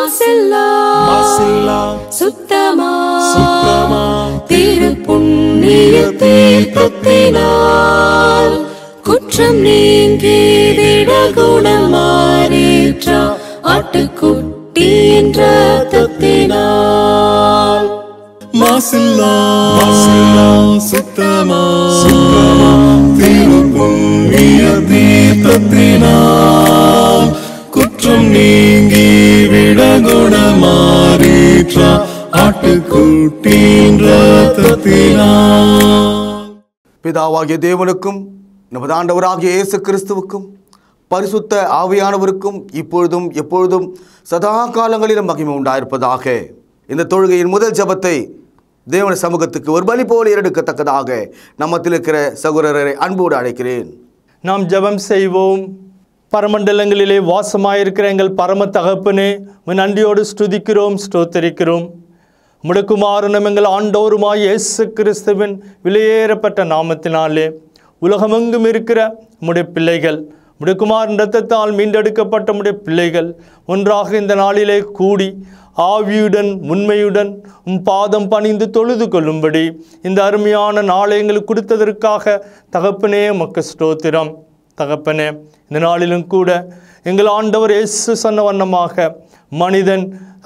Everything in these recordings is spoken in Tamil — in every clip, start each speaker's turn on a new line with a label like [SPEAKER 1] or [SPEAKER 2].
[SPEAKER 1] மாசில்லா மாசில்லா சுத்தமா சுத்தமா திரு புண்ணிய தீர்த்தத்தினால் குற்றம்
[SPEAKER 2] நீங்கிட குணம் மாறிற்றா ஆட்டுக்குட்டி என்ற தத்தினால் மாசில்லா மாசில்லா சுத்தமா சுத்தமா திரு புண்ணிய தீர்த்தத்தினால் தோஷம் நீங்கி விட குணமாறீற்றா ஆட்டுக்குட்டின்
[SPEAKER 3] பிதாவாகிய தேவனுக்கும் நமது ஆண்டவராகிய இயேசு கிறிஸ்துவுக்கும் பரிசுத்த ஆவியானவருக்கும் இப்பொழுதும் எப்பொழுதும் சதா காலங்களிலும் மகிமை உண்டாயிருப்பதாக இந்த தொழுகையின் முதல் ஜபத்தை தேவன சமூகத்துக்கு
[SPEAKER 2] ஒரு பலி போல ஏறெடுக்கத்தக்கதாக நம்மத்தில் இருக்கிற சகோதரரை அன்போடு அழைக்கிறேன் நாம் ஜபம் செய்வோம் பரமண்டலங்களிலே வாசமாயிருக்கிற எங்கள் பரம தகப்பனே நன்றியோடு ஸ்துதிக்கிறோம் ஸ்தோத்தரிக்கிறோம் முடக்குமாறுனம் எங்கள் ஆண்டோருமாய் இயேசு கிறிஸ்துவின் விலையேறப்பட்ட நாமத்தினாலே உலகமெங்கும் இருக்கிற நம்முடைய பிள்ளைகள் முடக்குமார் இரத்தத்தால் மீண்டெடுக்கப்பட்ட நம்முடைய பிள்ளைகள் ஒன்றாக இந்த நாளிலே கூடி ஆவியுடன் உண்மையுடன் உன் பாதம் பணிந்து தொழுது கொள்ளும்படி இந்த அருமையான நாளை எங்களுக்கு கொடுத்ததற்காக தகப்பனே மக்க ஸ்தோத்திரம் தகப்பனே இந்த நாளிலும் கூட எங்கள் ஆண்டவர் இயேசு சொன்ன வண்ணமாக மனிதன்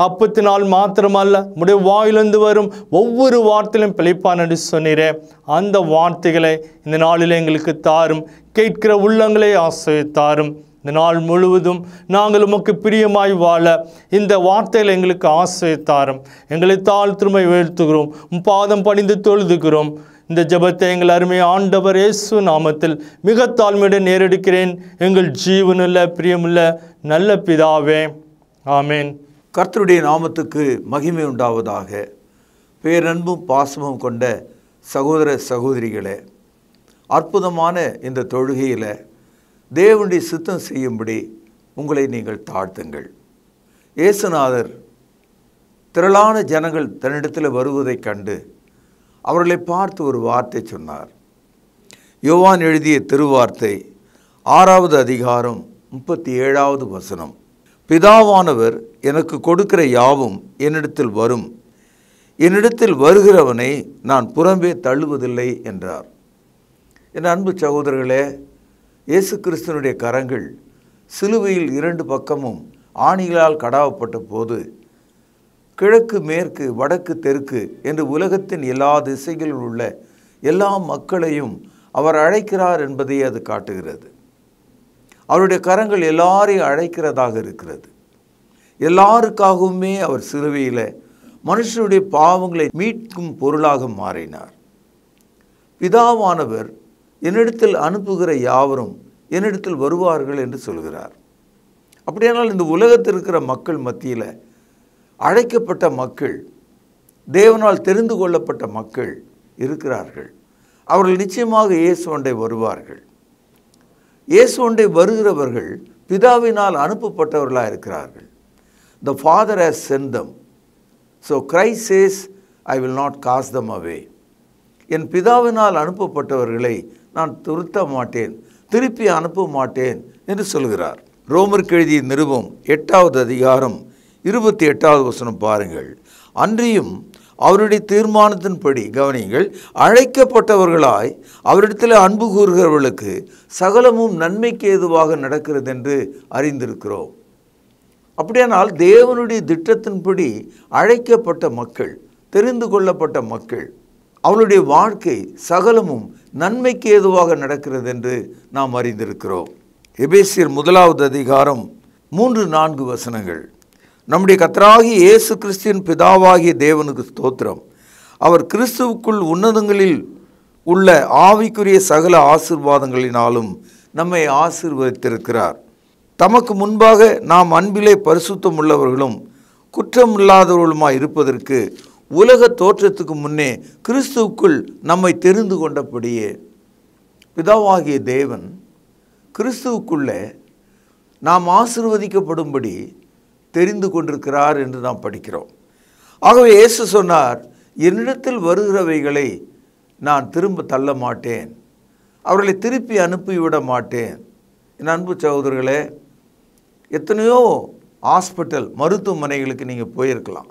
[SPEAKER 2] அப்பத்தினால் மாத்திரமல்ல உடைய வாயிலிருந்து வரும் ஒவ்வொரு வார்த்தையிலும் பிழைப்பான் என்று சொன்னீரே அந்த வார்த்தைகளை இந்த நாளில் எங்களுக்கு தாரும் கேட்கிற உள்ளங்களை ஆசிரியத்தாரும் இந்த நாள் முழுவதும் நாங்கள் உமக்கு பிரியமாய் வாழ இந்த வார்த்தையில் எங்களுக்கு ஆசிரியத்தாரும் எங்களை தாழ் திரும்ப வீழ்த்துகிறோம் பாதம் பணிந்து தொழுதுகிறோம் இந்த ஜபத்தை எங்கள் அருமை ஆண்டவர் இயேசு நாமத்தில் மிக தாழ்மையுடன் நேரெடுக்கிறேன் எங்கள் ஜீவனுள்ள பிரியமுள்ள நல்ல பிதாவே ஆமேன் கர்த்தருடைய நாமத்துக்கு மகிமை உண்டாவதாக பேரன்பும் பாசமும் கொண்ட
[SPEAKER 4] சகோதர சகோதரிகளே அற்புதமான இந்த தொழுகையில் தேவனுடைய சுத்தம் செய்யும்படி உங்களை நீங்கள் தாழ்த்துங்கள் இயேசுநாதர் திரளான ஜனங்கள் தன்னிடத்தில் வருவதைக் கண்டு அவர்களை பார்த்து ஒரு வார்த்தை சொன்னார் யோவான் எழுதிய திருவார்த்தை ஆறாவது அதிகாரம் முப்பத்தி ஏழாவது வசனம் பிதாவானவர் எனக்கு கொடுக்கிற யாவும் என்னிடத்தில் வரும் என்னிடத்தில் வருகிறவனை நான் புறம்பே தள்ளுவதில்லை என்றார் என் அன்பு சகோதரர்களே இயேசு கிறிஸ்தனுடைய கரங்கள் சிலுவையில் இரண்டு பக்கமும் ஆணிகளால் கடாவப்பட்ட போது கிழக்கு மேற்கு வடக்கு தெற்கு என்று உலகத்தின் எல்லா திசைகளில் உள்ள எல்லா மக்களையும் அவர் அழைக்கிறார் என்பதை அது காட்டுகிறது அவருடைய கரங்கள் எல்லாரையும் அழைக்கிறதாக இருக்கிறது எல்லாருக்காகவுமே அவர் சிறுவையில் மனுஷனுடைய பாவங்களை மீட்கும் பொருளாக மாறினார் பிதாவானவர் என்னிடத்தில் அனுப்புகிற யாவரும் என்னிடத்தில் வருவார்கள் என்று சொல்கிறார் அப்படியானால் இந்த உலகத்தில் இருக்கிற மக்கள் மத்தியில் அழைக்கப்பட்ட மக்கள் தேவனால் தெரிந்து கொள்ளப்பட்ட மக்கள் இருக்கிறார்கள் அவர்கள் நிச்சயமாக இயேசு ஒன்றை வருவார்கள் இயேசு ஒன்றை வருகிறவர்கள் பிதாவினால் அனுப்பப்பட்டவர்களாக இருக்கிறார்கள் the father has sent them so கிரைசேஸ் I will not cast them away என் பிதாவினால் அனுப்பப்பட்டவர்களை நான் துருத்த மாட்டேன் திருப்பி அனுப்ப மாட்டேன் என்று சொல்கிறார் ரோமர் கெழுதி நிறுவம் எட்டாவது அதிகாரம் இருபத்தி எட்டாவது வசனம் பாருங்கள் அன்றியும் அவருடைய தீர்மானத்தின்படி கவனியுங்கள் அழைக்கப்பட்டவர்களாய் அவரிடத்தில் அன்பு கூறுகிறவர்களுக்கு சகலமும் நன்மைக்கு ஏதுவாக நடக்கிறது என்று அறிந்திருக்கிறோம் அப்படியானால் தேவனுடைய திட்டத்தின்படி அழைக்கப்பட்ட மக்கள் தெரிந்து கொள்ளப்பட்ட மக்கள் அவளுடைய வாழ்க்கை சகலமும் நன்மைக்கு ஏதுவாக நடக்கிறது என்று நாம் அறிந்திருக்கிறோம் எபேசியர் முதலாவது அதிகாரம் மூன்று நான்கு வசனங்கள் நம்முடைய கத்தராகி இயேசு கிறிஸ்தின் பிதாவாகிய தேவனுக்கு ஸ்தோத்திரம் அவர் கிறிஸ்துவுக்குள் உன்னதங்களில் உள்ள ஆவிக்குரிய சகல ஆசிர்வாதங்களினாலும் நம்மை ஆசிர்வதித்திருக்கிறார் தமக்கு முன்பாக நாம் அன்பிலே பரிசுத்தம் உள்ளவர்களும் குற்றமில்லாதவர்களுமாய் இருப்பதற்கு உலக தோற்றத்துக்கு முன்னே கிறிஸ்துவுக்குள் நம்மை தெரிந்து கொண்டபடியே பிதாவாகிய தேவன் கிறிஸ்துவுக்குள்ளே நாம் ஆசிர்வதிக்கப்படும்படி தெரிந்து கொண்டிருக்கிறார் என்று நாம் படிக்கிறோம் ஆகவே இயேசு சொன்னார் என்னிடத்தில் வருகிறவைகளை நான் திரும்ப தள்ள மாட்டேன் அவர்களை திருப்பி அனுப்பிவிட மாட்டேன் என் அன்பு சகோதரர்களே எத்தனையோ ஹாஸ்பிட்டல் மருத்துவமனைகளுக்கு நீங்கள் போயிருக்கலாம்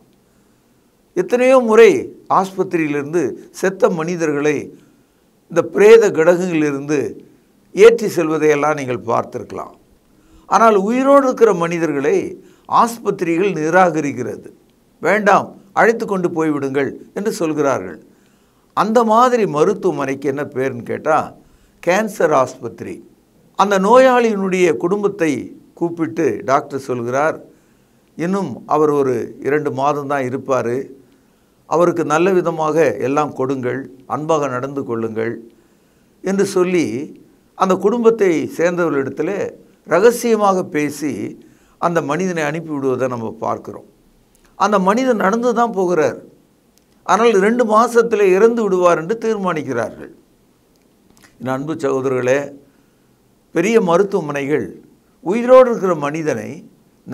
[SPEAKER 4] எத்தனையோ முறை ஆஸ்பத்திரியிலிருந்து செத்த மனிதர்களை இந்த பிரேத கடகங்களிலிருந்து ஏற்றி செல்வதையெல்லாம் நீங்கள் பார்த்துருக்கலாம் ஆனால் உயிரோடு இருக்கிற மனிதர்களை ஆஸ்பத்திரிகள் நிராகரிக்கிறது வேண்டாம் அழைத்து கொண்டு போய்விடுங்கள் என்று சொல்கிறார்கள் அந்த மாதிரி மருத்துவமனைக்கு என்ன பேர்னு கேட்டால் கேன்சர் ஆஸ்பத்திரி அந்த நோயாளியினுடைய குடும்பத்தை கூப்பிட்டு டாக்டர் சொல்கிறார் இன்னும் அவர் ஒரு இரண்டு மாதம் தான் இருப்பார் அவருக்கு நல்ல விதமாக எல்லாம் கொடுங்கள் அன்பாக நடந்து கொள்ளுங்கள் என்று சொல்லி அந்த குடும்பத்தை சேர்ந்தவர்களிடத்தில் ரகசியமாக பேசி அந்த மனிதனை அனுப்பி விடுவதை நம்ம பார்க்குறோம் அந்த மனிதன் நடந்து தான் போகிறார் ஆனால் ரெண்டு மாதத்தில் இறந்து விடுவார் என்று தீர்மானிக்கிறார்கள் என் அன்பு சகோதரர்களே பெரிய மருத்துவமனைகள் உயிரோடு இருக்கிற மனிதனை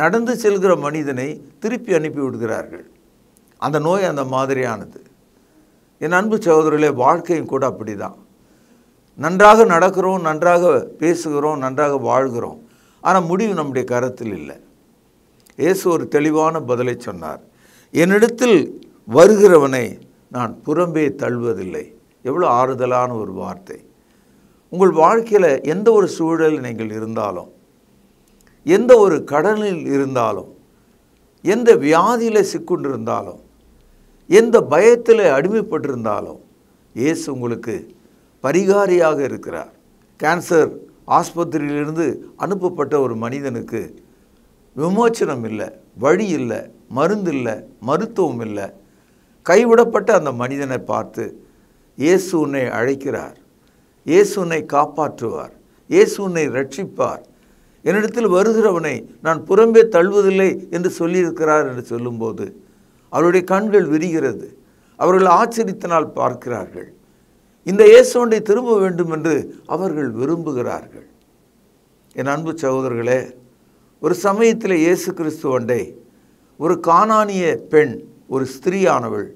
[SPEAKER 4] நடந்து செல்கிற மனிதனை திருப்பி அனுப்பி விடுகிறார்கள் அந்த நோய் அந்த மாதிரியானது என் அன்பு சகோதரர்களே வாழ்க்கையும் கூட அப்படி தான் நன்றாக நடக்கிறோம் நன்றாக பேசுகிறோம் நன்றாக வாழ்கிறோம் ஆனால் முடிவு நம்முடைய கருத்தில் இல்லை இயேசு ஒரு தெளிவான பதிலை சொன்னார் என்னிடத்தில் வருகிறவனை நான் புறம்பே தள்ளுவதில்லை எவ்வளோ ஆறுதலான ஒரு வார்த்தை உங்கள் வாழ்க்கையில் எந்த ஒரு சூழல் நீங்கள் இருந்தாலும் எந்த ஒரு கடனில் இருந்தாலும் எந்த வியாதியில் சிக்கொண்டிருந்தாலும் எந்த பயத்தில் அடிமைப்பட்டிருந்தாலும் இயேசு உங்களுக்கு பரிகாரியாக இருக்கிறார் கேன்சர் ஆஸ்பத்திரியிலிருந்து அனுப்பப்பட்ட ஒரு மனிதனுக்கு விமோச்சனம் இல்லை வழி இல்லை மருந்து இல்லை மருத்துவம் இல்லை கைவிடப்பட்ட அந்த மனிதனை பார்த்து இயேசு உன்னை அழைக்கிறார் இயேசு உன்னை காப்பாற்றுவார் இயேசு உன்னை ரட்சிப்பார் என்னிடத்தில் வருகிறவனை நான் புறம்பே தள்ளுவதில்லை என்று சொல்லியிருக்கிறார் என்று சொல்லும்போது அவருடைய கண்கள் விரிகிறது அவர்கள் ஆச்சரியத்தினால் பார்க்கிறார்கள் இந்த இயேசுவண்டை திரும்ப வேண்டும் என்று அவர்கள் விரும்புகிறார்கள் என் அன்பு சகோதரர்களே ஒரு சமயத்தில் இயேசு கிறிஸ்துவண்டை ஒரு காணானிய பெண் ஒரு ஸ்திரீயானவள்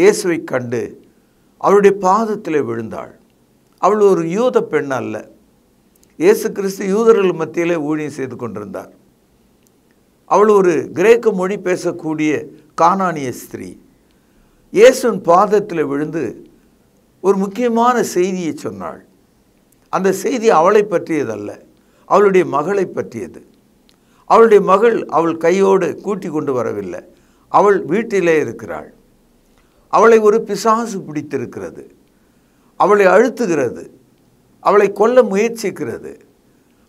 [SPEAKER 4] இயேசுவை கண்டு அவளுடைய பாதத்தில் விழுந்தாள் அவள் ஒரு யூத பெண் அல்ல இயேசு கிறிஸ்து யூதர்கள் மத்தியிலே ஊழியம் செய்து கொண்டிருந்தார் அவள் ஒரு கிரேக்க மொழி பேசக்கூடிய காணானிய ஸ்திரீ இயேசுவின் பாதத்தில் விழுந்து ஒரு முக்கியமான செய்தியை சொன்னாள் அந்த செய்தி அவளை பற்றியதல்ல அவளுடைய மகளை பற்றியது அவளுடைய மகள் அவள் கையோடு கூட்டி கொண்டு வரவில்லை அவள் வீட்டிலே இருக்கிறாள் அவளை ஒரு பிசாசு பிடித்திருக்கிறது அவளை அழுத்துகிறது அவளை கொல்ல முயற்சிக்கிறது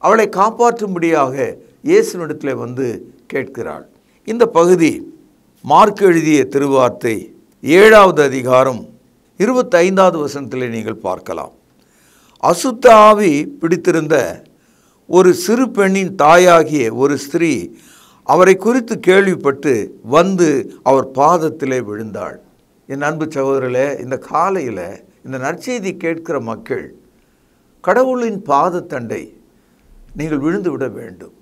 [SPEAKER 4] அவளை காப்பாற்றும்படியாக இயேசுனிடத்தில் வந்து கேட்கிறாள் இந்த பகுதி மார்க் எழுதிய திருவார்த்தை ஏழாவது அதிகாரம் இருபத்தைந்தாவது வசனத்தில் நீங்கள் பார்க்கலாம் அசுத்த ஆவி பிடித்திருந்த ஒரு சிறு பெண்ணின் தாயாகிய ஒரு ஸ்திரீ அவரை குறித்து கேள்விப்பட்டு வந்து அவர் பாதத்திலே விழுந்தாள் என் அன்பு சகோதரர்களே இந்த காலையில் இந்த நற்செய்தி கேட்கிற மக்கள் கடவுளின் பாதத்தண்டை நீங்கள் விழுந்து விட வேண்டும்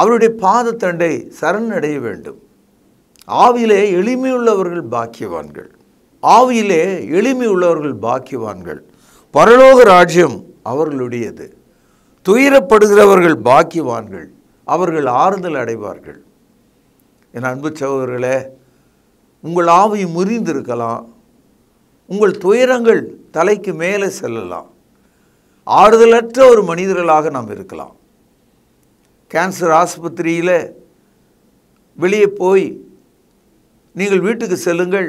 [SPEAKER 4] அவருடைய பாதத்தண்டை சரணடைய வேண்டும் ஆவிலே எளிமையுள்ளவர்கள் பாக்கியவான்கள் ஆவியிலே எளிமை உள்ளவர்கள் பாக்கியவான்கள் பரலோக ராஜ்யம் அவர்களுடையது துயரப்படுகிறவர்கள் பாக்கியவான்கள் அவர்கள் ஆறுதல் அடைவார்கள் என் அன்பு சகோதரர்களே உங்கள் ஆவி முறிந்திருக்கலாம் உங்கள் துயரங்கள் தலைக்கு மேலே செல்லலாம் ஆறுதலற்ற ஒரு மனிதர்களாக நாம் இருக்கலாம் கேன்சர் ஆஸ்பத்திரியில் வெளியே போய் நீங்கள் வீட்டுக்கு செல்லுங்கள்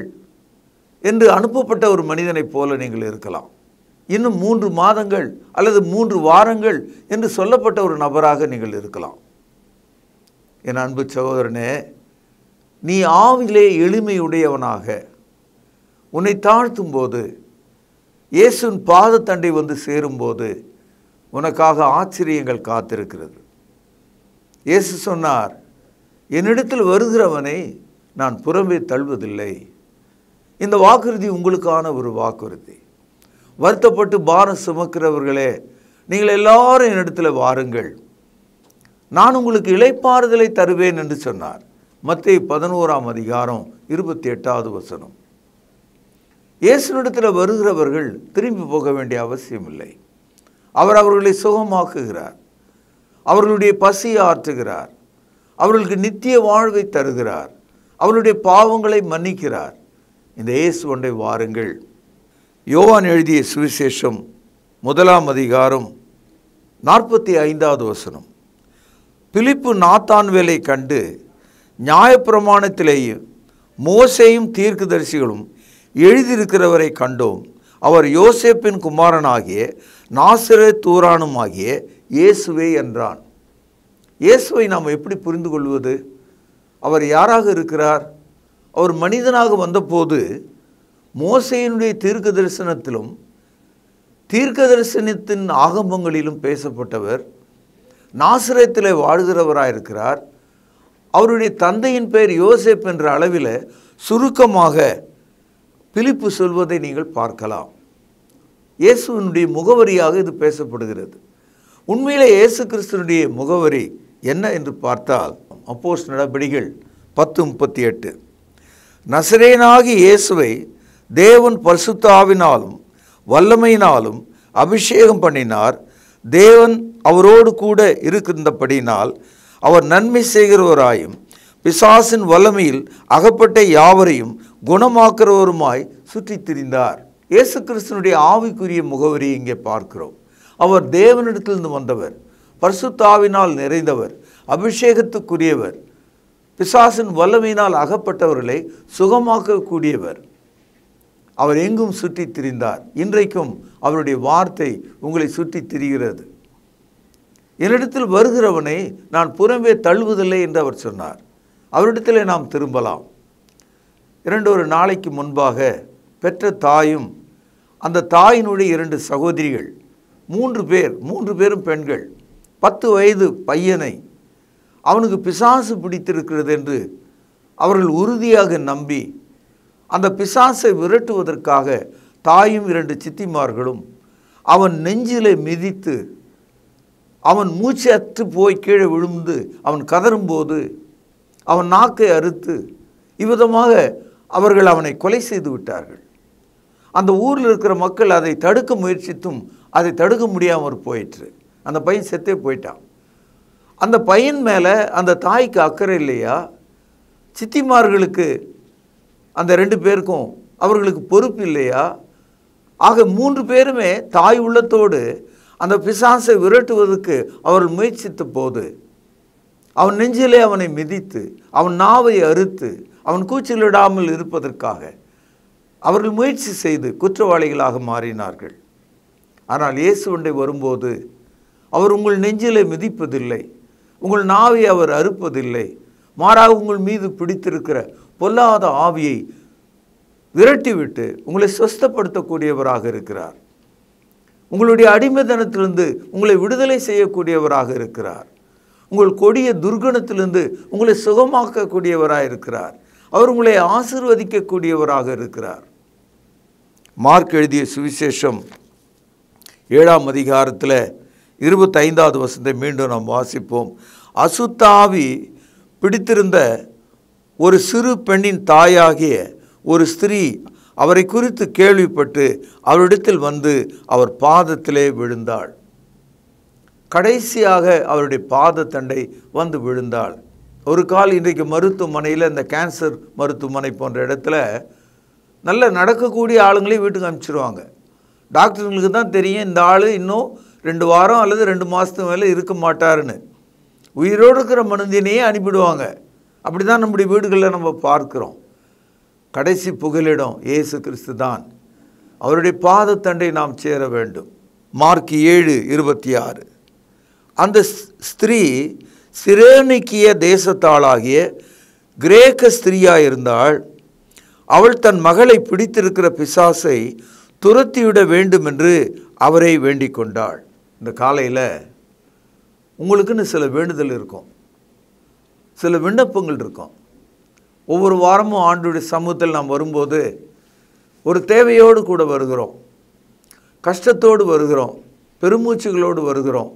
[SPEAKER 4] என்று அனுப்பப்பட்ட ஒரு மனிதனைப் போல நீங்கள் இருக்கலாம் இன்னும் மூன்று மாதங்கள் அல்லது மூன்று வாரங்கள் என்று சொல்லப்பட்ட ஒரு நபராக நீங்கள் இருக்கலாம் என் அன்பு சகோதரனே நீ ஆவிலே எளிமையுடையவனாக உன்னை தாழ்த்தும் போது இயேசுன் பாதத்தண்டை வந்து சேரும்போது உனக்காக ஆச்சரியங்கள் காத்திருக்கிறது இயேசு சொன்னார் என்னிடத்தில் வருகிறவனை நான் புறம்பே தள்ளுவதில்லை இந்த வாக்குறுதி உங்களுக்கான ஒரு வாக்குறுதி வருத்தப்பட்டு பாரம் சுமக்கிறவர்களே நீங்கள் எல்லாரும் என்னிடத்தில் வாருங்கள் நான் உங்களுக்கு இலைப்பாறுதலை தருவேன் என்று சொன்னார் மத்திய பதினோராம் அதிகாரம் இருபத்தி எட்டாவது வசனம் இயேசுனிடத்தில் வருகிறவர்கள் திரும்பி போக வேண்டிய அவசியம் இல்லை அவர் அவர்களை சுகமாக்குகிறார் அவர்களுடைய பசியை ஆற்றுகிறார் அவர்களுக்கு நித்திய வாழ்வை தருகிறார் அவர்களுடைய பாவங்களை மன்னிக்கிறார் இந்த இயேசு ஒன்றை வாருங்கள் யோவான் எழுதிய சுவிசேஷம் முதலாம் அதிகாரம் நாற்பத்தி ஐந்தாவது வசனம் பிலிப்பு நாத்தான் வேலை கண்டு நியாயப்பிரமாணத்திலேயும் மோசையும் தீர்க்குதரிசிகளும் எழுதியிருக்கிறவரை கண்டோம் அவர் யோசேப்பின் குமாரனாகிய நாசிரே தூரானுமாகிய இயேசுவே என்றான் இயேசுவை நாம் எப்படி புரிந்து கொள்வது அவர் யாராக இருக்கிறார் அவர் மனிதனாக வந்தபோது மோசையினுடைய தீர்க்க தரிசனத்திலும் தீர்க்க தரிசனத்தின் ஆகமங்களிலும் பேசப்பட்டவர் நாசிரியத்தில் வாழ்கிறவராயிருக்கிறார் அவருடைய தந்தையின் பெயர் யோசேப் என்ற அளவில் சுருக்கமாக பிலிப்பு சொல்வதை நீங்கள் பார்க்கலாம் இயேசுவினுடைய முகவரியாக இது பேசப்படுகிறது உண்மையில் இயேசு கிறிஸ்தனுடைய முகவரி என்ன என்று பார்த்தால் அப்போஸ் நடபடிகள் பத்து முப்பத்தி எட்டு நசரேனாகி இயேசுவை தேவன் பரிசுத்தாவினாலும் வல்லமையினாலும் அபிஷேகம் பண்ணினார் தேவன் அவரோடு கூட இருக்கின்றபடினால் அவர் நன்மை செய்கிறவராயும் பிசாசின் வல்லமையில் அகப்பட்ட யாவரையும் குணமாக்குறவருமாய் சுற்றித் திரிந்தார் இயேசு கிறிஸ்தனுடைய ஆவிக்குரிய முகவரி இங்கே பார்க்கிறோம் அவர் தேவனிடத்திலிருந்து வந்தவர் பரிசுத்தாவினால் நிறைந்தவர் அபிஷேகத்துக்குரியவர் பிசாசின் வல்லமையினால் அகப்பட்டவர்களை சுகமாக்கக்கூடியவர் அவர் எங்கும் சுற்றி திரிந்தார் இன்றைக்கும் அவருடைய வார்த்தை உங்களை சுற்றி திரிகிறது என்னிடத்தில் வருகிறவனை நான் புறம்பே தழுவதில்லை என்று அவர் சொன்னார் அவரிடத்திலே நாம் திரும்பலாம் இரண்டு ஒரு நாளைக்கு முன்பாக பெற்ற தாயும் அந்த தாயினுடைய இரண்டு சகோதரிகள் மூன்று பேர் மூன்று பேரும் பெண்கள் பத்து வயது பையனை அவனுக்கு பிசாசு பிடித்திருக்கிறது என்று அவர்கள் உறுதியாக நம்பி அந்த பிசாசை விரட்டுவதற்காக தாயும் இரண்டு சித்திமார்களும் அவன் நெஞ்சிலே மிதித்து அவன் மூச்சு அற்று போய் கீழே விழுந்து அவன் கதரும்போது அவன் நாக்கை அறுத்து இவ்விதமாக அவர்கள் அவனை கொலை செய்து விட்டார்கள் அந்த ஊரில் இருக்கிற மக்கள் அதை தடுக்க முயற்சித்தும் அதை தடுக்க முடியாமல் போயிற்று அந்த பையன் செத்தே போயிட்டான் அந்த பையன் மேலே அந்த தாய்க்கு அக்கறை இல்லையா சித்திமார்களுக்கு அந்த ரெண்டு பேருக்கும் அவர்களுக்கு பொறுப்பு இல்லையா ஆக மூன்று பேருமே தாய் உள்ளத்தோடு அந்த பிசாசை விரட்டுவதற்கு அவர்கள் முயற்சித்த போது அவன் நெஞ்சிலே அவனை மிதித்து அவன் நாவை அறுத்து அவன் கூச்சலிடாமல் இருப்பதற்காக அவர்கள் முயற்சி செய்து குற்றவாளிகளாக மாறினார்கள் ஆனால் இயேசு ஒன்றை வரும்போது அவர் உங்கள் நெஞ்சிலே மிதிப்பதில்லை உங்கள் நாவை அவர் அறுப்பதில்லை மாறாக உங்கள் மீது பிடித்திருக்கிற பொல்லாத ஆவியை விரட்டிவிட்டு உங்களை சொஸ்தப்படுத்தக்கூடியவராக இருக்கிறார் உங்களுடைய அடிமைத்தனத்திலிருந்து உங்களை விடுதலை செய்யக்கூடியவராக இருக்கிறார் உங்கள் கொடிய துர்கணத்திலிருந்து உங்களை சுகமாக்கக்கூடியவராக இருக்கிறார் அவர் உங்களை ஆசிர்வதிக்கக்கூடியவராக இருக்கிறார் மார்க் எழுதிய சுவிசேஷம் ஏழாம் அதிகாரத்தில் இருபத்தைந்தாவது வசந்தை மீண்டும் நாம் வாசிப்போம் அசுத்தாவி பிடித்திருந்த ஒரு சிறு பெண்ணின் தாயாகிய ஒரு ஸ்திரீ அவரை குறித்து கேள்விப்பட்டு அவரிடத்தில் வந்து அவர் பாதத்திலே விழுந்தாள் கடைசியாக அவருடைய பாதத்தண்டை வந்து விழுந்தாள் ஒரு கால் இன்றைக்கு மருத்துவமனையில் இந்த கேன்சர் மருத்துவமனை போன்ற இடத்துல நல்ல நடக்கக்கூடிய ஆளுங்களே வீட்டுக்கு அனுப்பிச்சிருவாங்க டாக்டருங்களுக்கு தான் தெரியும் இந்த ஆள் இன்னும் ரெண்டு வாரம் அல்லது ரெண்டு மாதத்துக்கு மேலே இருக்க மாட்டார்னு உயிரோடு இருக்கிற மனுந்தினையே அனுப்பிடுவாங்க அப்படி தான் நம்முடைய வீடுகளில் நம்ம பார்க்குறோம் கடைசி புகலிடம் இயேசு கிறிஸ்து தான் அவருடைய பாதத்தண்டை நாம் சேர வேண்டும் மார்க் ஏழு இருபத்தி ஆறு அந்த ஸ்திரீ சிரேனிக்கிய தேசத்தாளாகிய கிரேக்க ஸ்திரீயாக இருந்தால் அவள் தன் மகளை பிடித்திருக்கிற பிசாசை துரத்திவிட வேண்டுமென்று அவரை வேண்டிக் கொண்டாள் இந்த காலையில் உங்களுக்குன்னு சில வேண்டுதல் இருக்கும் சில விண்ணப்பங்கள் இருக்கும் ஒவ்வொரு வாரமும் ஆண்டுடைய சமூகத்தில் நாம் வரும்போது ஒரு தேவையோடு கூட வருகிறோம் கஷ்டத்தோடு வருகிறோம் பெருமூச்சுகளோடு வருகிறோம்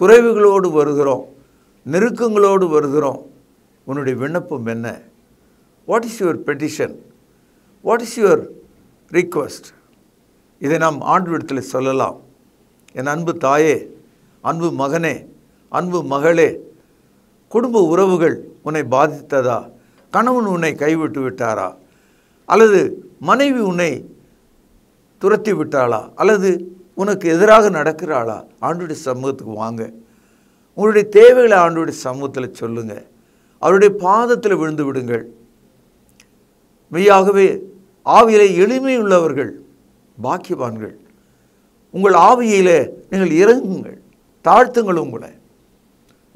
[SPEAKER 4] குறைவுகளோடு வருகிறோம் நெருக்கங்களோடு வருகிறோம் உன்னுடைய விண்ணப்பம் என்ன what is your petition what is your request இதை நாம் ஆண்டு விடத்தில் சொல்லலாம் என் அன்பு தாயே அன்பு மகனே அன்பு மகளே குடும்ப உறவுகள் உன்னை பாதித்ததா கணவன் உன்னை கைவிட்டு விட்டாரா அல்லது மனைவி உன்னை துரத்தி விட்டாளா அல்லது உனக்கு எதிராக நடக்கிறாளா ஆண்டுடைய சமூகத்துக்கு வாங்க உங்களுடைய தேவைகளை ஆண்டுடைய சமூகத்தில் சொல்லுங்கள் அவருடைய பாதத்தில் விழுந்து விடுங்கள் மெய்யாகவே ஆவியிலே எளிமையுள்ளவர்கள் பாக்கியவான்கள் உங்கள் ஆவியில் நீங்கள் இறங்குங்கள் தாழ்த்துங்கள் உங்களை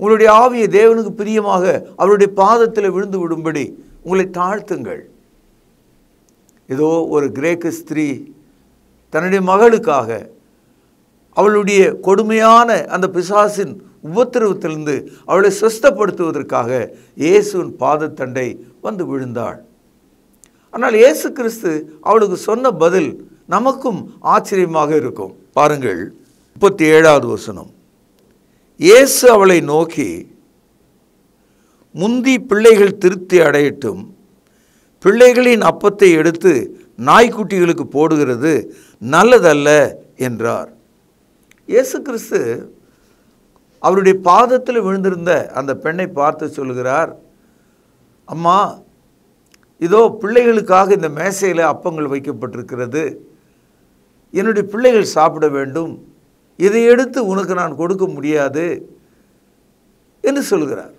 [SPEAKER 4] உங்களுடைய ஆவியை தேவனுக்கு பிரியமாக அவருடைய பாதத்தில் விழுந்து விடும்படி உங்களை தாழ்த்துங்கள் ஏதோ ஒரு கிரேக்க ஸ்திரீ தன்னுடைய மகளுக்காக அவளுடைய கொடுமையான அந்த பிசாசின் உபத்திரவத்திலிருந்து அவளை சுஸ்தப்படுத்துவதற்காக இயேசுவின் பாதத்தண்டை வந்து விழுந்தாள் ஆனால் இயேசு கிறிஸ்து அவளுக்கு சொன்ன பதில் நமக்கும் ஆச்சரியமாக இருக்கும் பாருங்கள் முப்பத்தி ஏழாவது வசனம் இயேசு அவளை நோக்கி முந்தி பிள்ளைகள் திருப்தி அடையட்டும் பிள்ளைகளின் அப்பத்தை எடுத்து நாய்க்குட்டிகளுக்கு போடுகிறது நல்லதல்ல என்றார் இயேசு கிறிஸ்து அவருடைய பாதத்தில் விழுந்திருந்த அந்த பெண்ணை பார்த்து சொல்கிறார் அம்மா இதோ பிள்ளைகளுக்காக இந்த மேசையில் அப்பங்கள் வைக்கப்பட்டிருக்கிறது என்னுடைய பிள்ளைகள் சாப்பிட வேண்டும் இதை எடுத்து உனக்கு நான் கொடுக்க முடியாது என்று சொல்கிறார்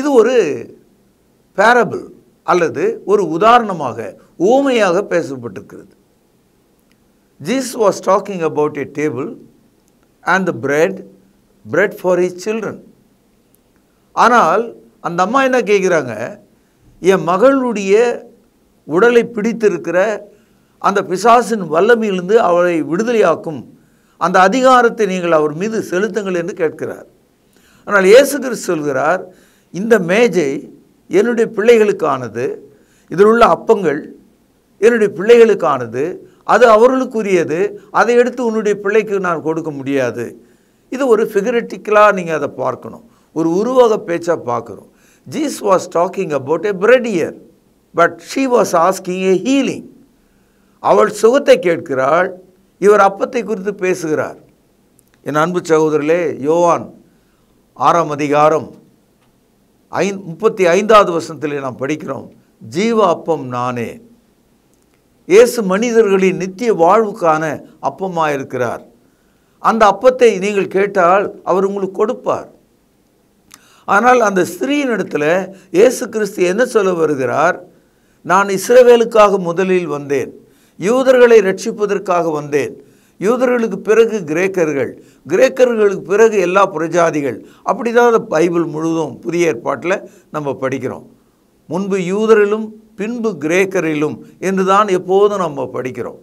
[SPEAKER 4] இது ஒரு பேரபிள் அல்லது ஒரு உதாரணமாக ஊமையாக பேசப்பட்டிருக்கிறது Jesus was talking about a table and the bread bread for his children ஆனால் அந்த அம்மா என்ன கேட்குறாங்க என் மகளுடைய உடலை பிடித்திருக்கிற அந்த பிசாசின் வல்லமையிலிருந்து அவரை விடுதலையாக்கும் அந்த அதிகாரத்தை நீங்கள் அவர் மீது செலுத்துங்கள் என்று கேட்கிறார் ஆனால் இயேசு கிறிஸ்து சொல்கிறார் இந்த மேஜை என்னுடைய பிள்ளைகளுக்கானது இதில் உள்ள அப்பங்கள் என்னுடைய பிள்ளைகளுக்கானது அது அவர்களுக்குரியது அதை எடுத்து உன்னுடைய பிள்ளைக்கு நான் கொடுக்க முடியாது இது ஒரு ஃபிகரட்டிக்கலாக நீங்கள் அதை பார்க்கணும் ஒரு உருவக பேச்சாக பார்க்குறோம் Jesus was talking about a bread here but she was asking a healing அவள் சுகத்தை கேட்கிறாள் இவர் அப்பத்தை குறித்து பேசுகிறார் என் அன்பு சகோதரர்களே யோவான் ஆறாம் அதிகாரம் ஐ முப்பத்தி ஐந்தாவது வருஷத்தில் நாம் படிக்கிறோம் ஜீவ அப்பம் நானே இயேசு மனிதர்களின் நித்திய வாழ்வுக்கான அப்பமாக இருக்கிறார் அந்த அப்பத்தை நீங்கள் கேட்டால் அவர் உங்களுக்கு கொடுப்பார் ஆனால் அந்த ஸ்திரீயின் இடத்துல இயேசு கிறிஸ்து என்ன சொல்ல வருகிறார் நான் இஸ்ரவேலுக்காக முதலில் வந்தேன் யூதர்களை ரட்சிப்பதற்காக வந்தேன் யூதர்களுக்கு பிறகு கிரேக்கர்கள் கிரேக்கர்களுக்கு பிறகு எல்லா பிரஜாதிகள் அப்படி தான் அந்த பைபிள் முழுவதும் புதிய ஏற்பாட்டில் நம்ம படிக்கிறோம் முன்பு யூதரிலும் பின்பு கிரேக்கரிலும் என்று தான் எப்போதும் நம்ம படிக்கிறோம்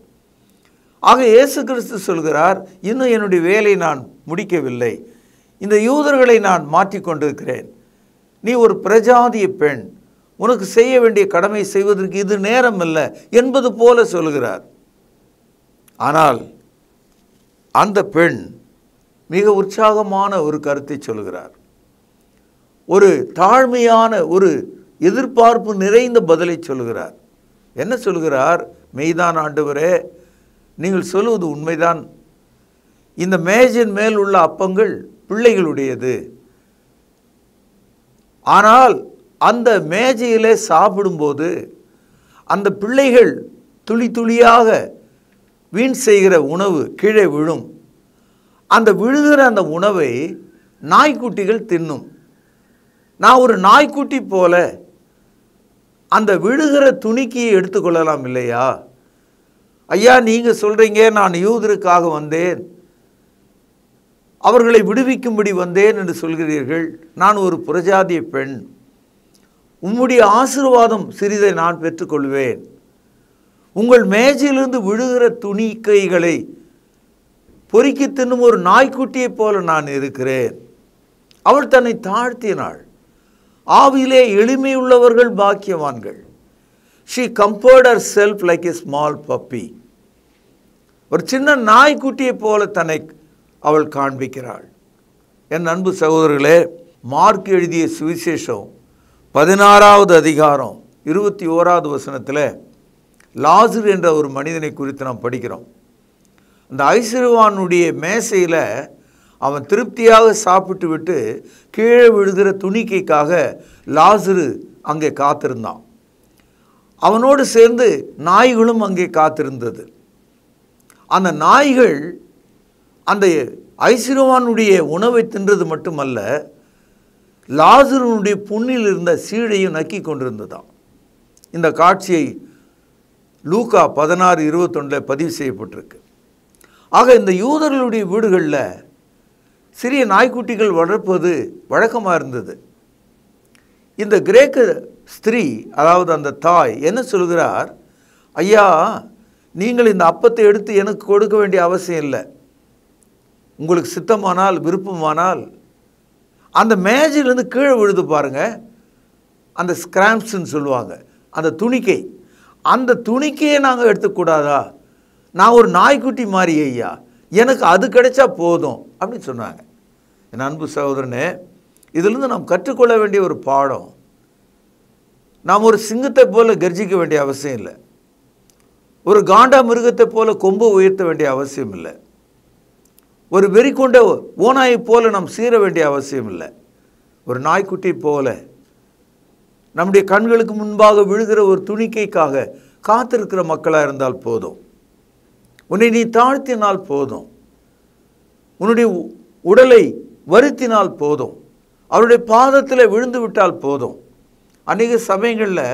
[SPEAKER 4] ஆக இயேசு கிறிஸ்து சொல்கிறார் இன்னும் என்னுடைய வேலை நான் முடிக்கவில்லை இந்த யூதர்களை நான் மாற்றிக்கொண்டிருக்கிறேன் நீ ஒரு பிரஜாதிய பெண் உனக்கு செய்ய வேண்டிய கடமை செய்வதற்கு இது நேரம் இல்லை என்பது போல சொல்கிறார் ஆனால் அந்த பெண் மிக உற்சாகமான ஒரு கருத்தை சொல்கிறார் ஒரு தாழ்மையான ஒரு எதிர்பார்ப்பு நிறைந்த பதிலை சொல்கிறார் என்ன சொல்கிறார் மெய்தான் ஆண்டவரே நீங்கள் சொல்லுவது உண்மைதான் இந்த மேஜின் மேல் உள்ள அப்பங்கள் பிள்ளைகளுடையது ஆனால் அந்த மேஜையிலே சாப்பிடும்போது அந்த பிள்ளைகள் துளி துளியாக வீண் செய்கிற உணவு கீழே விழும் அந்த விழுகிற அந்த உணவை நாய்க்குட்டிகள் தின்னும் நான் ஒரு நாய்க்குட்டி போல அந்த விழுகிற துணிக்கு எடுத்துக்கொள்ளலாம் இல்லையா ஐயா நீங்கள் சொல்கிறீங்க நான் யூதருக்காக வந்தேன் அவர்களை விடுவிக்கும்படி வந்தேன் என்று சொல்கிறீர்கள் நான் ஒரு புரஜாதிய பெண் உம்முடைய ஆசிர்வாதம் சிறிதை நான் பெற்றுக்கொள்வேன் உங்கள் மேஜையிலிருந்து விழுகிற துணிக்கைகளை பொறுக்கி தின்னும் ஒரு நாய்க்குட்டியைப் போல நான் இருக்கிறேன் அவள் தன்னை தாழ்த்தினாள் ஆவிலே எளிமையுள்ளவர்கள் பாக்கியவான்கள் she compared herself like a small puppy ஒரு சின்ன நாய்க்குட்டியைப் போல தன்னை அவள் காண்பிக்கிறாள் என் அன்பு சகோதரர்களே மார்க் எழுதிய சுவிசேஷம் பதினாறாவது அதிகாரம் இருபத்தி ஓராவது வசனத்தில் லாசர் என்ற ஒரு மனிதனை குறித்து நாம் படிக்கிறோம் அந்த ஐசிறுவானுடைய மேசையில் அவன் திருப்தியாக சாப்பிட்டு விட்டு கீழே விழுகிற துணிக்கைக்காக லாசரு அங்கே காத்திருந்தான் அவனோடு சேர்ந்து நாய்களும் அங்கே காத்திருந்தது அந்த நாய்கள் அந்த ஐசிறுவானுடைய உணவை தின்றது மட்டுமல்ல லாசருனுடைய புண்ணில் இருந்த சீழையும் நக்கி கொண்டிருந்ததாம் இந்த காட்சியை லூக்கா பதினாறு இருபத்தொன்றில் பதிவு செய்யப்பட்டிருக்கு ஆக இந்த யூதர்களுடைய வீடுகளில் சிறிய நாய்க்குட்டிகள் வளர்ப்பது வழக்கமாக இருந்தது இந்த கிரேக்க ஸ்திரீ அதாவது அந்த தாய் என்ன சொல்கிறார் ஐயா நீங்கள் இந்த அப்பத்தை எடுத்து எனக்கு கொடுக்க வேண்டிய அவசியம் இல்லை உங்களுக்கு சித்தமானால் விருப்பமானால் அந்த மேஜிலேருந்து கீழே விழுது பாருங்கள் அந்த ஸ்கிராம்ஸ்ன்னு சொல்லுவாங்க அந்த துணிக்கை அந்த துணிக்கையை நாங்கள் எடுத்துக்கூடாதா நான் ஒரு நாய்க்குட்டி மாறி ஐயா எனக்கு அது கிடைச்சா போதும் அப்படின்னு சொன்னாங்க என் அன்பு சகோதரனே இதிலிருந்து நாம் கற்றுக்கொள்ள வேண்டிய ஒரு பாடம் நாம் ஒரு சிங்கத்தை போல் கர்ஜிக்க வேண்டிய அவசியம் இல்லை ஒரு காண்டா மிருகத்தை போல் கொம்பு உயர்த்த வேண்டிய அவசியம் இல்லை ஒரு வெறி கொண்ட ஓநாயை போல நாம் சீர வேண்டிய அவசியம் இல்லை ஒரு நாய்க்குட்டி போல நம்முடைய கண்களுக்கு முன்பாக விழுகிற ஒரு துணிக்கைக்காக காத்திருக்கிற மக்களாக இருந்தால் போதும் உன்னை நீ தாழ்த்தினால் போதும் உன்னுடைய உடலை வருத்தினால் போதும் அவருடைய பாதத்தில் விழுந்து விட்டால் போதும் அநேக சமயங்களில்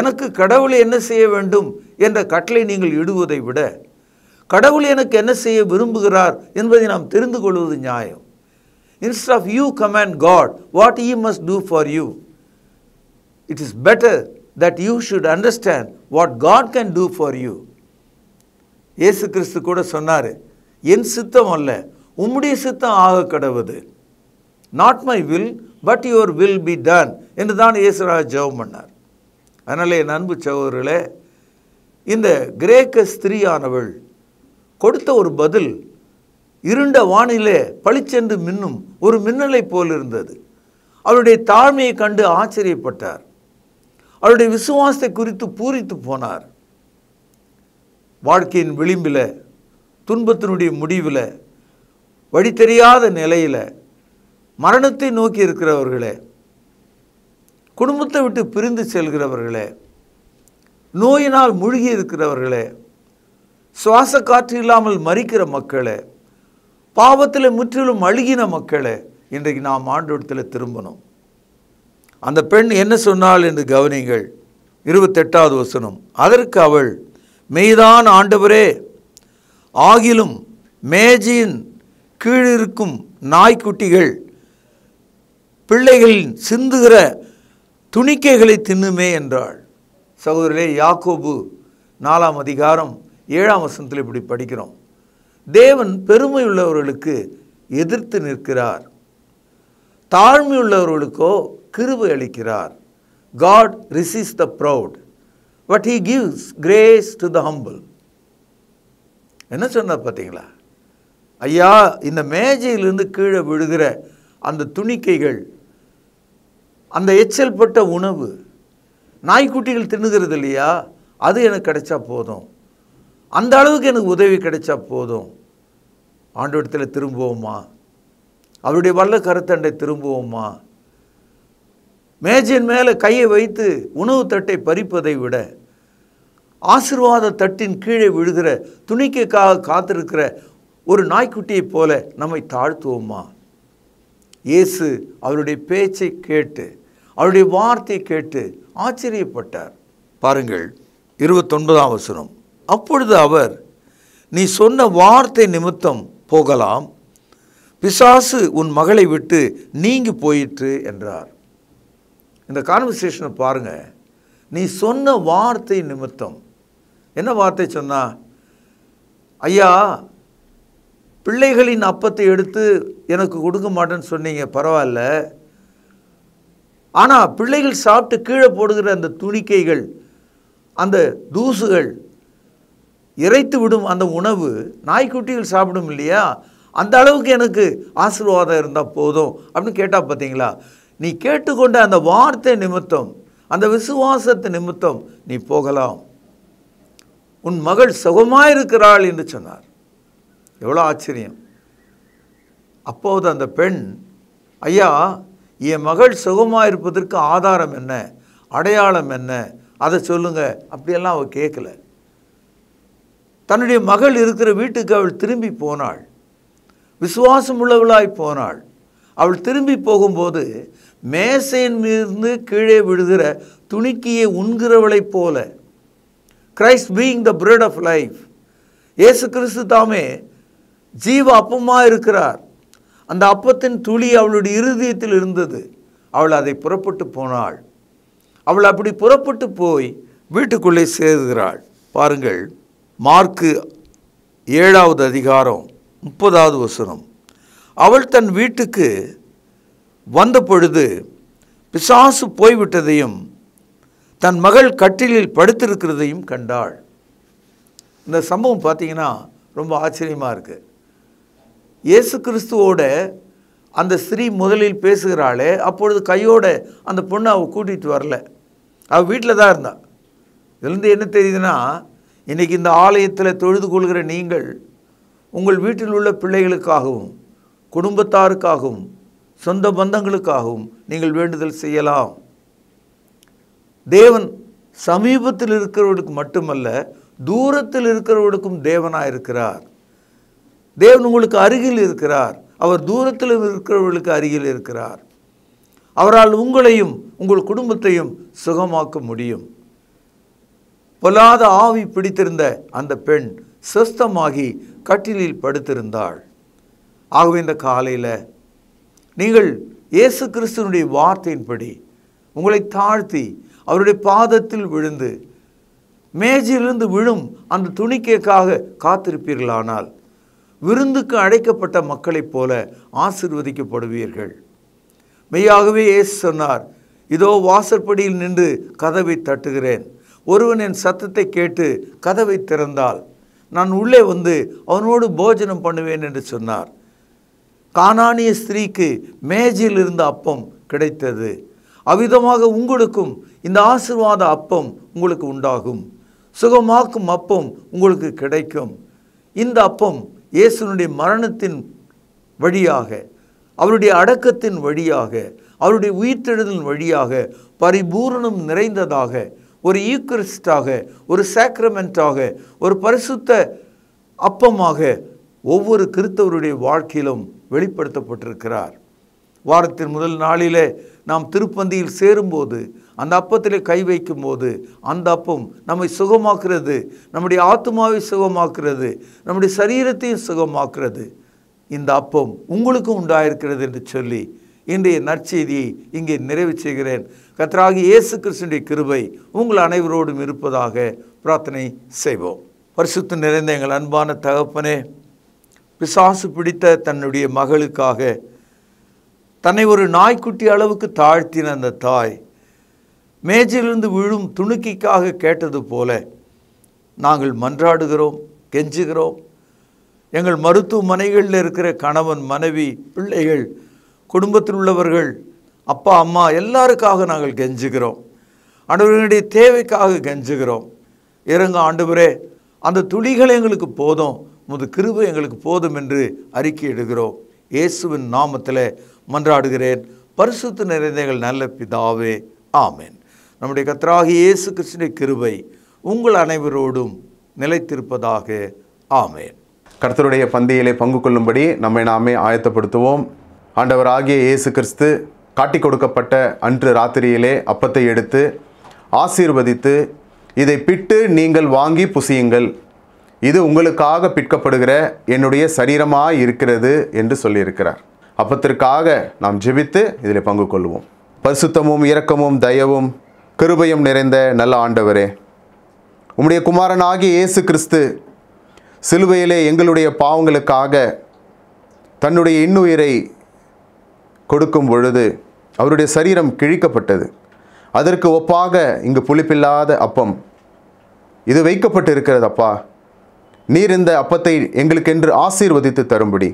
[SPEAKER 4] எனக்கு கடவுளை என்ன செய்ய வேண்டும் என்ற கட்டளை நீங்கள் இடுவதை விட கடவுள் எனக்கு என்ன செய்ய விரும்புகிறார் என்பதை நாம் தெரிந்து கொள்வது நியாயம் instead you command God what you must do for you it is better that you should understand what God can do for you இயேசு கிறிஸ்து கூட சொன்னார் என் சித்தம் அல்ல உம்முடைய சித்தம் ஆக கடவுது not my will but your will be done என்று தான் இயேசுராஜ் ஜெபம் பண்ணார் அதனால் என் அன்பு சகோதரர்களே இந்த கிரேக்க ஸ்திரீயானவள் கொடுத்த ஒரு பதில் இருண்ட வானிலே பளிச்சென்று மின்னும் ஒரு மின்னலை போல் இருந்தது அவருடைய தாழ்மையை கண்டு ஆச்சரியப்பட்டார் அவருடைய விசுவாசத்தை குறித்து பூரித்து போனார் வாழ்க்கையின் விளிம்பில் துன்பத்தினுடைய முடிவில் வழி தெரியாத நிலையில் மரணத்தை நோக்கி இருக்கிறவர்களே குடும்பத்தை விட்டு பிரிந்து செல்கிறவர்களே நோயினால் மூழ்கி இருக்கிறவர்களே சுவாச காற்று இல்லாமல் மறிக்கிற மக்களை பாவத்தில் முற்றிலும் அழுகின மக்களை இன்றைக்கு நாம் ஆண்டோடத்தில் திரும்பணும் அந்த பெண் என்ன சொன்னாள் என்று கவனிங்கள் இருபத்தெட்டாவது வசனம் அதற்கு அவள் மெய்தான் ஆண்டவரே ஆகிலும் மேஜியின் கீழிருக்கும் நாய்க்குட்டிகள் பிள்ளைகளின் சிந்துகிற துணிக்கைகளை தின்னுமே என்றாள் சகோதரே யாக்கோபு நாலாம் அதிகாரம் ஏழாம் வசனத்தில் இப்படி படிக்கிறோம் தேவன் பெருமை உள்ளவர்களுக்கு எதிர்த்து நிற்கிறார் தாழ்மை உள்ளவர்களுக்கோ கிருபை அளிக்கிறார் God resists the proud but he gives grace to the humble என்ன சொன்னார் பார்த்தீங்களா ஐயா இந்த மேஜையிலிருந்து கீழே விழுகிற அந்த துணிக்கைகள் அந்த எச்சல் பட்ட உணவு நாய்க்குட்டிகள் தின்னுகிறது இல்லையா அது எனக்கு கிடைச்சா போதும் அந்த அளவுக்கு எனக்கு உதவி கிடைச்சா போதும் ஆண்டு இடத்துல திரும்புவோமா அவருடைய வல்ல கருத்தண்டை திரும்புவோமா மேஜின் மேலே கையை வைத்து உணவு தட்டை பறிப்பதை விட ஆசிர்வாத தட்டின் கீழே விழுகிற துணிக்கைக்காக காத்திருக்கிற ஒரு நாய்க்குட்டியைப் போல நம்மை தாழ்த்துவோமா இயேசு அவருடைய பேச்சை கேட்டு அவருடைய வார்த்தையை கேட்டு ஆச்சரியப்பட்டார் பாருங்கள் இருபத்தொன்பதாம் வசனம் அப்பொழுது அவர் நீ சொன்ன வார்த்தை நிமித்தம் போகலாம் பிசாசு உன் மகளை விட்டு நீங்கி போயிற்று என்றார் இந்த கான்வர்சேஷனை பாருங்கள் நீ சொன்ன வார்த்தை நிமித்தம் என்ன வார்த்தை சொன்னா ஐயா பிள்ளைகளின் அப்பத்தை எடுத்து எனக்கு கொடுக்க மாட்டேன்னு சொன்னீங்க பரவாயில்ல ஆனால் பிள்ளைகள் சாப்பிட்டு கீழே போடுகிற அந்த துணிக்கைகள் அந்த தூசுகள் இறைத்து விடும் அந்த உணவு நாய்க்குட்டிகள் சாப்பிடும் இல்லையா அந்த அளவுக்கு எனக்கு ஆசீர்வாதம் இருந்தால் போதும் அப்படின்னு கேட்டால் பார்த்தீங்களா நீ கேட்டுக்கொண்ட அந்த வார்த்தை நிமித்தம் அந்த விசுவாசத்தை நிமித்தம் நீ போகலாம் உன் மகள் சுகமாயிருக்கிறாள் என்று சொன்னார் எவ்வளோ ஆச்சரியம் அப்போது அந்த பெண் ஐயா என் மகள் சுகமாயிருப்பதற்கு ஆதாரம் என்ன அடையாளம் என்ன அதை சொல்லுங்கள் அப்படியெல்லாம் அவள் கேட்கலை தன்னுடைய மகள் இருக்கிற வீட்டுக்கு அவள் திரும்பி போனாள் விசுவாசம் உள்ளவளாய் போனாள் அவள் திரும்பி போகும்போது மேசையின் மீது கீழே விழுகிற துணிக்கியை உண்கிறவளைப் போல Christ being the bread of life இயேசு கிறிஸ்து தாமே ஜீவ அப்பமாக இருக்கிறார் அந்த அப்பத்தின் துளி அவளுடைய இருதயத்தில் இருந்தது அவள் அதை புறப்பட்டு போனாள் அவள் அப்படி புறப்பட்டு போய் வீட்டுக்குள்ளே சேருகிறாள் பாருங்கள் மார்க்கு ஏழாவது அதிகாரம் முப்பதாவது வசனம் அவள் தன் வீட்டுக்கு வந்த பொழுது பிசாசு போய்விட்டதையும் தன் மகள் கட்டிலில் படுத்திருக்கிறதையும் கண்டாள் இந்த சம்பவம் பார்த்தீங்கன்னா ரொம்ப ஆச்சரியமாக இருக்குது ஏசு கிறிஸ்துவோட அந்த ஸ்ரீ முதலில் பேசுகிறாளே அப்பொழுது கையோட அந்த பொண்ணை அவள் கூட்டிகிட்டு வரல அவள் வீட்டில் தான் இருந்தாள் இதுலேருந்து என்ன தெரியுதுன்னா இன்றைக்கி இந்த ஆலயத்தில் தொழுது கொள்கிற நீங்கள் உங்கள் வீட்டில் உள்ள பிள்ளைகளுக்காகவும் குடும்பத்தாருக்காகவும் சொந்த பந்தங்களுக்காகவும் நீங்கள் வேண்டுதல் செய்யலாம் தேவன் சமீபத்தில் இருக்கிறவர்களுக்கு மட்டுமல்ல தூரத்தில் இருக்கிறவர்களுக்கும் தேவனாக இருக்கிறார் தேவன் உங்களுக்கு அருகில் இருக்கிறார் அவர் தூரத்தில் இருக்கிறவர்களுக்கு அருகில் இருக்கிறார் அவரால் உங்களையும் உங்கள் குடும்பத்தையும் சுகமாக்க முடியும் பொல்லாத ஆவி பிடித்திருந்த அந்த பெண் சுஸ்தமாகி கட்டிலில் படுத்திருந்தாள் ஆகவே இந்த காலையில் நீங்கள் இயேசு கிறிஸ்துவனுடைய வார்த்தையின்படி உங்களை தாழ்த்தி அவருடைய பாதத்தில் விழுந்து மேஜிலிருந்து விழும் அந்த துணிக்கைக்காக காத்திருப்பீர்களானால் விருந்துக்கு அழைக்கப்பட்ட மக்களைப் போல ஆசிர்வதிக்கப்படுவீர்கள் மெய்யாகவே இயேசு சொன்னார் இதோ வாசற்படியில் நின்று கதவை தட்டுகிறேன் ஒருவன் என் சத்தத்தை கேட்டு கதவை திறந்தால் நான் உள்ளே வந்து அவனோடு போஜனம் பண்ணுவேன் என்று சொன்னார் காணானிய ஸ்திரீக்கு மேஜில் இருந்த அப்பம் கிடைத்தது அவ்விதமாக உங்களுக்கும் இந்த ஆசிர்வாத அப்பம் உங்களுக்கு உண்டாகும் சுகமாக்கும் அப்பம் உங்களுக்கு கிடைக்கும் இந்த அப்பம் இயேசுனுடைய மரணத்தின் வழியாக அவருடைய அடக்கத்தின் வழியாக அவருடைய உயிர்த்தெழுதலின் வழியாக பரிபூரணம் நிறைந்ததாக ஒரு ஈக்கரிஸ்டாக ஒரு சாக்ரமெண்ட்டாக ஒரு பரிசுத்த அப்பமாக ஒவ்வொரு கிறித்தவருடைய வாழ்க்கையிலும் வெளிப்படுத்தப்பட்டிருக்கிறார் வாரத்தின் முதல் நாளில் நாம் திருப்பந்தியில் சேரும்போது அந்த அப்பத்தில் கை வைக்கும்போது அந்த அப்பம் நம்மை சுகமாக்குறது நம்முடைய ஆத்மாவை சுகமாக்குறது நம்முடைய சரீரத்தையும் சுகமாக்குறது இந்த அப்பம் உங்களுக்கும் உண்டாயிருக்கிறது என்று சொல்லி இன்றைய நற்செய்தியை இங்கே நிறைவு செய்கிறேன் கத்தராகி இயேசு கிறிஸ்துடைய கிருபை உங்கள் அனைவரோடும் இருப்பதாக பிரார்த்தனை செய்வோம் பரிசுத்து நிறைந்த எங்கள் அன்பான தகப்பனே பிசாசு பிடித்த தன்னுடைய மகளுக்காக தன்னை ஒரு நாய்க்குட்டி அளவுக்கு தாழ்த்தின அந்த தாய் மேஜிலிருந்து விழும் துணுக்கிக்காக கேட்டது போல நாங்கள் மன்றாடுகிறோம் கெஞ்சுகிறோம் எங்கள் மருத்துவமனைகளில் இருக்கிற கணவன் மனைவி பிள்ளைகள் குடும்பத்தில் உள்ளவர்கள் அப்பா அம்மா எல்லாருக்காக நாங்கள் கெஞ்சுகிறோம் ஆண்டவர்களுடைய தேவைக்காக கெஞ்சுகிறோம் இறங்க ஆண்டவரே அந்த துளிகள் எங்களுக்கு போதும் முது கிருபை எங்களுக்கு போதும் என்று அறிக்கையிடுகிறோம் இயேசுவின் நாமத்தில் மன்றாடுகிறேன் பரிசுத்து நிறைந்தங்கள் நல்ல பிதாவே ஆமேன் நம்முடைய கத்தராகி இயேசு கிருஷ்ணனுடைய கிருபை உங்கள் அனைவரோடும் நிலைத்திருப்பதாக ஆமேன்
[SPEAKER 5] கர்த்தருடைய பந்தியிலே பங்கு கொள்ளும்படி நம்மை நாமே ஆயத்தப்படுத்துவோம் ஆண்டவர் ஆகிய இயேசு கிறிஸ்து காட்டி கொடுக்கப்பட்ட அன்று ராத்திரியிலே அப்பத்தை எடுத்து ஆசீர்வதித்து இதை பிட்டு நீங்கள் வாங்கி புசியுங்கள் இது உங்களுக்காக பிற்கப்படுகிற என்னுடைய சரீரமாக இருக்கிறது என்று சொல்லியிருக்கிறார் அப்பத்திற்காக நாம் ஜெபித்து இதில் பங்கு கொள்வோம் பரிசுத்தமும் இரக்கமும் தயவும் கிருபையும் நிறைந்த நல்ல ஆண்டவரே உம்முடைய குமாரனாகிய இயேசு கிறிஸ்து சிலுவையிலே எங்களுடைய பாவங்களுக்காக தன்னுடைய இன்னுயிரை கொடுக்கும் பொழுது அவருடைய சரீரம் கிழிக்கப்பட்டது அதற்கு ஒப்பாக இங்கு புளிப்பில்லாத அப்பம் இது வைக்கப்பட்டு இருக்கிறது அப்பா நீர் இந்த அப்பத்தை எங்களுக்கென்று ஆசீர்வதித்து தரும்படி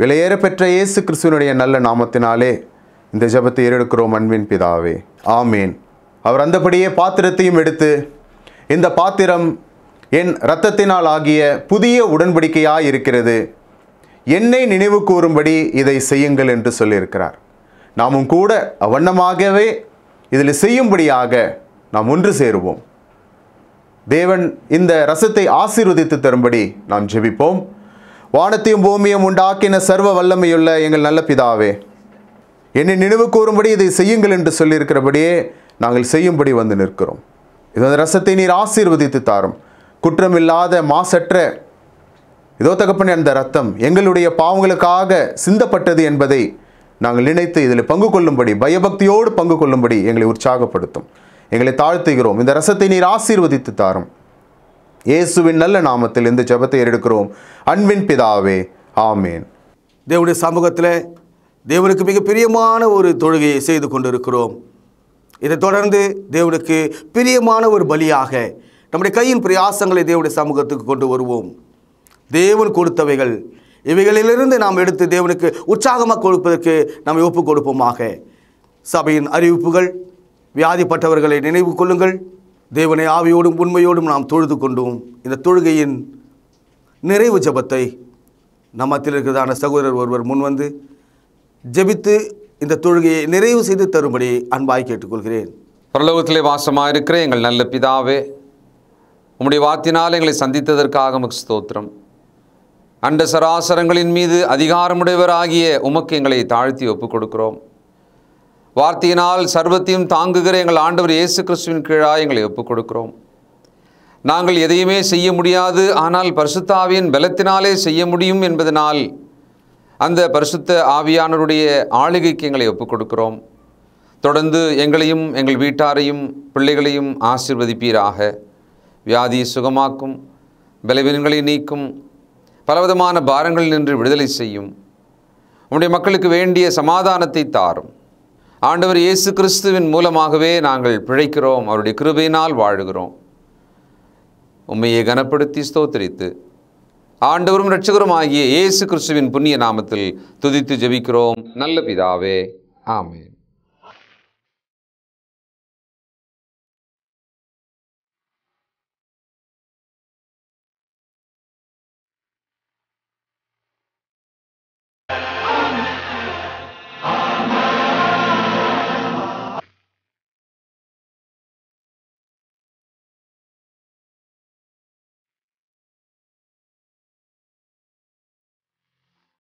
[SPEAKER 5] விலையேற பெற்ற இயேசு கிறிஸ்துவனுடைய நல்ல நாமத்தினாலே இந்த ஜபத்தை ஏறெடுக்கிறோம் அன்பின் பிதாவே ஆமேன் அவர் அந்தபடியே பாத்திரத்தையும் எடுத்து இந்த பாத்திரம் என் இரத்தத்தினால் ஆகிய புதிய உடன்படிக்கையாக இருக்கிறது என்னை நினைவு கூறும்படி இதை செய்யுங்கள் என்று சொல்லியிருக்கிறார் நாமும் கூட அவண்ணமாகவே இதில் செய்யும்படியாக நாம் ஒன்று சேருவோம் தேவன் இந்த ரசத்தை ஆசீர்வதித்து தரும்படி நாம் ஜெபிப்போம் வானத்தையும் பூமியும் உண்டாக்கின சர்வ வல்லமையுள்ள எங்கள் நல்ல பிதாவே என்னை நினைவு கூறும்படி இதை செய்யுங்கள் என்று சொல்லியிருக்கிறபடியே நாங்கள் செய்யும்படி வந்து நிற்கிறோம் இது அந்த ரசத்தை நீர் ஆசீர்வதித்து தாரும் குற்றமில்லாத மாசற்ற இதோ தகப்பன் அந்த ரத்தம் எங்களுடைய பாவங்களுக்காக சிந்தப்பட்டது என்பதை நாங்கள் நினைத்து இதில் பங்கு கொள்ளும்படி பயபக்தியோடு பங்கு கொள்ளும்படி எங்களை உற்சாகப்படுத்தும் எங்களை தாழ்த்துகிறோம் இந்த ரசத்தை நீர் ஆசீர்வதித்து தாரும் இயேசுவின் நல்ல நாமத்தில் இந்த ஜபத்தை எடுக்கிறோம் அன்பின் பிதாவே ஆமேன் தேவனுடைய சமூகத்தில்
[SPEAKER 3] தேவனுக்கு மிக பிரியமான ஒரு தொழுகையை செய்து கொண்டிருக்கிறோம் இதைத் தொடர்ந்து தேவனுக்கு பிரியமான ஒரு பலியாக நம்முடைய கையின் பிரயாசங்களை தேவனுடைய சமூகத்துக்கு கொண்டு வருவோம் தேவன் கொடுத்தவைகள் இவைகளிலிருந்து நாம் எடுத்து தேவனுக்கு உற்சாகமாக கொடுப்பதற்கு நாம் ஒப்பு கொடுப்போமாக சபையின் அறிவிப்புகள் வியாதிப்பட்டவர்களை நினைவு கொள்ளுங்கள் தேவனை ஆவியோடும் உண்மையோடும் நாம் தொழுது கொண்டோம் இந்த தொழுகையின் நிறைவு ஜபத்தை நம்மத்தில் இருக்கிறதான சகோதரர் ஒருவர் முன்வந்து ஜெபித்து இந்த தொழுகையை நிறைவு செய்து தரும்படி அன்பாய் கேட்டுக்கொள்கிறேன்
[SPEAKER 1] பிரலோகத்திலே வாசமாக இருக்கிற எங்கள் நல்ல பிதாவே உம்முடைய வாத்தினால் எங்களை சந்தித்ததற்காக மக்கு ஸ்தோத்திரம் அண்ட சராசரங்களின் மீது அதிகாரமுடையவராகிய உமக்கு எங்களை தாழ்த்தி ஒப்புக் கொடுக்கிறோம் வார்த்தையினால் சர்வத்தையும் தாங்குகிற எங்கள் ஆண்டவர் இயேசு கிறிஸ்துவின் கீழாக எங்களை ஒப்புக் கொடுக்கிறோம் நாங்கள் எதையுமே செய்ய முடியாது ஆனால் பரிசுத்தாவியின் பலத்தினாலே செய்ய முடியும் என்பதனால் அந்த பரிசுத்த ஆவியானருடைய ஆளுகைக்கு எங்களை ஒப்புக் கொடுக்கிறோம் தொடர்ந்து எங்களையும் எங்கள் வீட்டாரையும் பிள்ளைகளையும் ஆசிர்வதிப்பீராக வியாதி சுகமாக்கும் பலவீனங்களை நீக்கும் பலவிதமான பாரங்களில் நின்று விடுதலை செய்யும் உன்னுடைய மக்களுக்கு வேண்டிய சமாதானத்தை தாரும் ஆண்டவர் இயேசு கிறிஸ்துவின் மூலமாகவே நாங்கள் பிழைக்கிறோம் அவருடைய கிருபையினால் வாழுகிறோம் உண்மையை கனப்படுத்தி ஸ்தோத்திரித்து ஆண்டவரும் ரட்சகரும் ஆகிய இயேசு கிறிஸ்துவின் புண்ணிய நாமத்தில் துதித்து ஜெபிக்கிறோம் நல்ல பிதாவே ஆமே